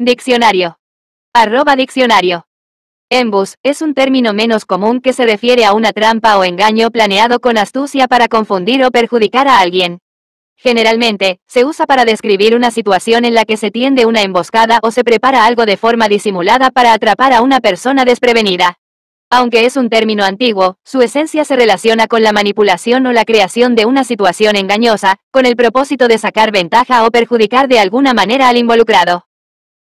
Diccionario. Arroba diccionario. Embus es un término menos común que se refiere a una trampa o engaño planeado con astucia para confundir o perjudicar a alguien. Generalmente, se usa para describir una situación en la que se tiende una emboscada o se prepara algo de forma disimulada para atrapar a una persona desprevenida. Aunque es un término antiguo, su esencia se relaciona con la manipulación o la creación de una situación engañosa, con el propósito de sacar ventaja o perjudicar de alguna manera al involucrado.